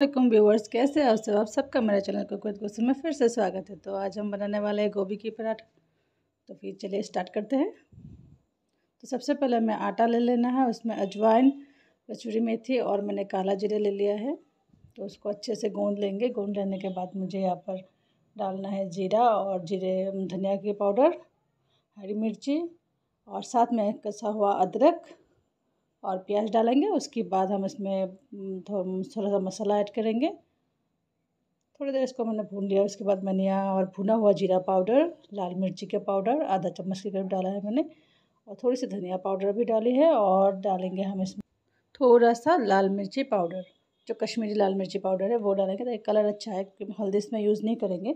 welcome viewers कैसे आप सब आप सबका मेरा चैनल कुछ कुसुम में फिर से स्वागत है तो आज हम बनाने वाले हैं गोभी की पराठा तो फिर चलिए स्टार्ट करते हैं तो सबसे पहले हमें आटा ले लेना है उसमें अजवाइन कचूरी मेथी और मैंने काला जीरा ले लिया है तो उसको अच्छे से गूँध लेंगे गूँध लेने के बाद मुझे यहाँ पर डालना है जीरा और जीरे धनिया की पाउडर हरी मिर्ची और साथ में कसा हुआ अदरक और प्याज डालेंगे उसके बाद हम इसमें थोड़ा सा मसाला ऐड करेंगे थोड़ी देर इसको मैंने भून लिया उसके बाद मैंने यहाँ और भुना हुआ जीरा पाउडर लाल मिर्ची का पाउडर आधा चम्मच के करीब डाला है मैंने और थोड़ी सी धनिया पाउडर भी डाली है और डालेंगे हम इसमें थोड़ा सा लाल मिर्ची पाउडर जो कश्मीरी लाल मिर्ची पाउडर है वो डालेंगे तो एक कलर अच्छा है क्योंकि हल्दी इसमें यूज़ नहीं करेंगे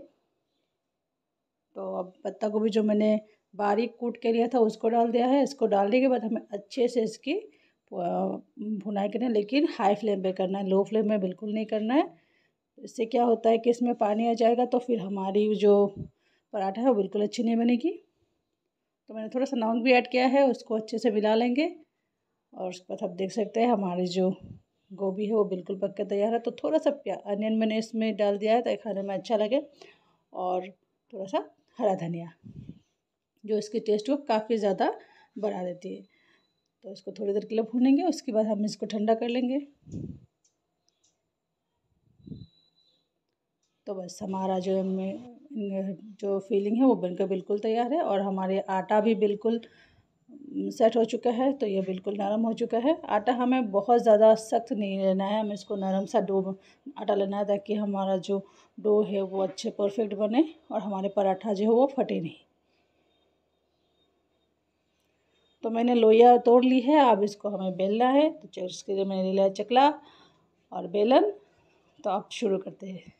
तो अब पत्ता गोभी जो मैंने बारीक कूट के लिया था उसको डाल दिया है इसको डालने के बाद हमें अच्छे से इसकी भुनाई करना है लेकिन हाई फ्लेम पे करना है लो फ्लेम में बिल्कुल नहीं करना है इससे क्या होता है कि इसमें पानी आ जाएगा तो फिर हमारी जो पराठा है वो बिल्कुल अच्छी नहीं बनेगी तो मैंने थोड़ा सा नमक भी ऐड किया है उसको अच्छे से मिला लेंगे और उसके बाद आप देख सकते हैं हमारी जो गोभी है वो बिल्कुल पक के तैयार है तो थोड़ा सा प्या अनियन मैंने इसमें डाल दिया है ताकि खाने में अच्छा लगे और थोड़ा सा हरा धनिया जो इसकी टेस्ट को काफ़ी ज़्यादा बढ़ा देती है तो इसको थोड़ी देर के लिए भूनेंगे उसके बाद हम इसको ठंडा कर लेंगे तो बस हमारा जो में जो फीलिंग है वो बनकर बिल्कुल तैयार है और हमारे आटा भी बिल्कुल सेट हो चुका है तो ये बिल्कुल नरम हो चुका है आटा हमें बहुत ज़्यादा सख्त नहीं लेना है हमें इसको नरम सा डो आटा लेना है ताकि हमारा जो डो है वो अच्छे परफेक्ट बने और हमारे पराठा जो है वो फटे नहीं तो मैंने लोहिया तोड़ ली है अब इसको हमें बेलना है तो उसके लिए मैंने लिया चकला और बेलन तो अब शुरू करते हैं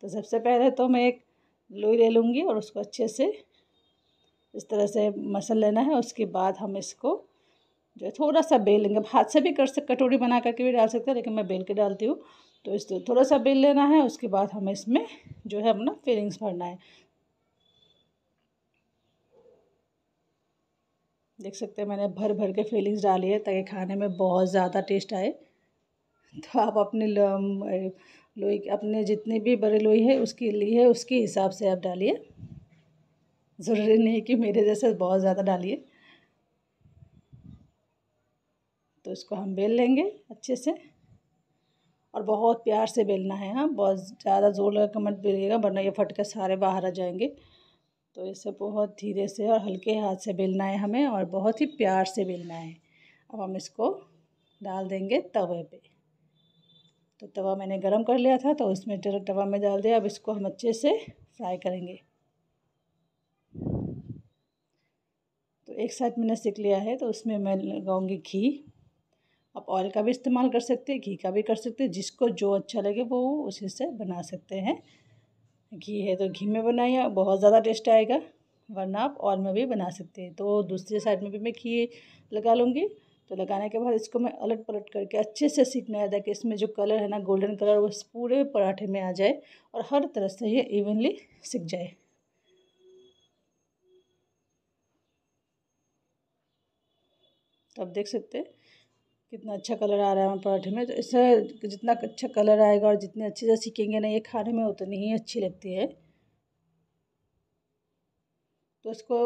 तो सबसे पहले तो मैं एक लोई ले लूँगी और उसको अच्छे से इस तरह से मसल लेना है उसके बाद हम इसको जो है थोड़ा सा बेल लेंगे हाथ से भी कर सकते कटोरी बना करके भी डाल सकते हैं लेकिन मैं बेल के डालती हूँ तो इस थोड़ा सा बेल लेना है उसके बाद हमें इसमें जो है अपना फिलिंग्स भरना है देख सकते हैं मैंने भर भर के फीलिंग्स डाली है ताकि खाने में बहुत ज़्यादा टेस्ट आए तो आप अपने लोई अपने जितनी भी बड़े लोई है उसकी ली है उसके हिसाब से आप डालिए ज़रूरी नहीं कि मेरे जैसे बहुत ज़्यादा डालिए तो इसको हम बेल लेंगे अच्छे से और बहुत प्यार से बेलना है हाँ बहुत ज़्यादा ज़ोर लगा कमेंट बेलिएगा वरना ये फट के सारे बाहर आ जाएंगे तो इसे बहुत धीरे से और हल्के हाथ से बेलना है हमें और बहुत ही प्यार से बेलना है अब हम इसको डाल देंगे तवे पे तो तवा मैंने गरम कर लिया था तो उसमें डायरेक्ट तवा में डाल दिया अब इसको हम अच्छे से फ्राई करेंगे तो एक साथ मैंने सीख लिया है तो उसमें मैं लगाऊंगी घी आप ऑयल का भी इस्तेमाल कर सकते हैं घी का भी कर सकते हैं जिसको जो अच्छा लगे वो उसी से बना सकते हैं घी है तो घी में बनाइए बहुत ज़्यादा टेस्ट आएगा वरना आप और में भी बना सकते हैं तो दूसरे साइड में भी मैं घी लगा लूँगी तो लगाने के बाद इसको मैं अलट पलट करके अच्छे से सीखना है ताकि इसमें जो कलर है ना गोल्डन कलर वो पूरे पराठे में आ जाए और हर तरह से ये इवनली सीख जाए तो आप देख सकते हैं कितना अच्छा कलर आ रहा है पराठे में तो इससे जितना अच्छा कलर आएगा और जितने अच्छे से सीखेंगे ना ये खाने में उतनी ही अच्छी लगती है तो इसको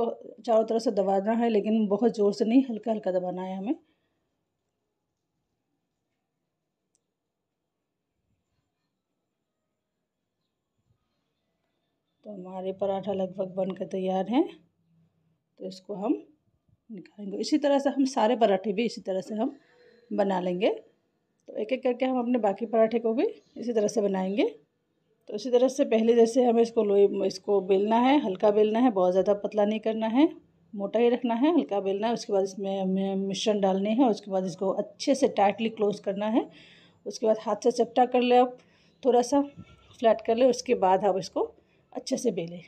चारों तरफ से दबाना है लेकिन बहुत ज़ोर से नहीं हल्का हल्का दबाना है हमें तो हमारे पराठा लगभग बनकर तैयार हैं तो इसको हम निकालेंगे इसी तरह से हम सारे पराठे भी इसी तरह से हम बना लेंगे तो एक एक करके हम अपने बाकी पराठे को भी इसी तरह से बनाएंगे तो इसी तरह से पहले जैसे हमें इसको लोई इसको बेलना है हल्का बेलना है बहुत ज़्यादा पतला नहीं करना है मोटा ही रखना है हल्का बेलना है उसके बाद इसमें हमें मिश्रण डालने हैं उसके बाद इसको अच्छे से टाइटली क्लोज करना है उसके बाद हाथ से चपटा कर ले आप थोड़ा सा फ्लैट कर ले उसके बाद आप इसको अच्छे से बेलें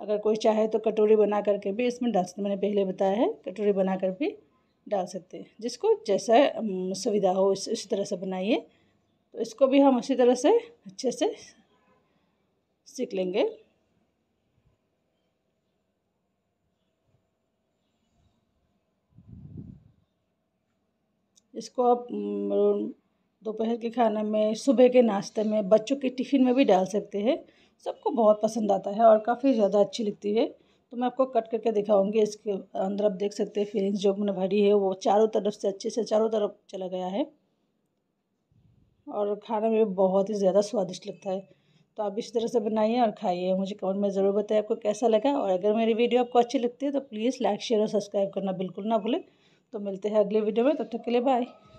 अगर कोई चाहे तो कटोरी बना करके भी इसमें डाल सकते मैंने पहले बताया है कटोरी बना कर भी डाल सकते हैं जिसको जैसा सुविधा हो इस उसी तरह से बनाइए तो इसको भी हम उसी तरह से अच्छे से सीख लेंगे इसको आप दोपहर के खाने में सुबह के नाश्ते में बच्चों के टिफ़िन में भी डाल सकते हैं सबको बहुत पसंद आता है और काफ़ी ज़्यादा अच्छी लगती है तो मैं आपको कट करके दिखाऊंगी इसके अंदर आप देख सकते हैं फीलिंग्स जो मैंने भरी है वो चारों तरफ से अच्छे से चारों तरफ चला गया है और खाने में बहुत ही ज़्यादा स्वादिष्ट लगता है तो आप इसी तरह से बनाइए और खाइए मुझे कमेंट में ज़रूर बताइए आपको कैसा लगा और अगर मेरी वीडियो आपको अच्छी लगती है तो प्लीज़ लाइक शेयर और सब्सक्राइब करना बिल्कुल ना भूलें तो मिलते हैं अगले वीडियो में तब तो तक के लिए बाय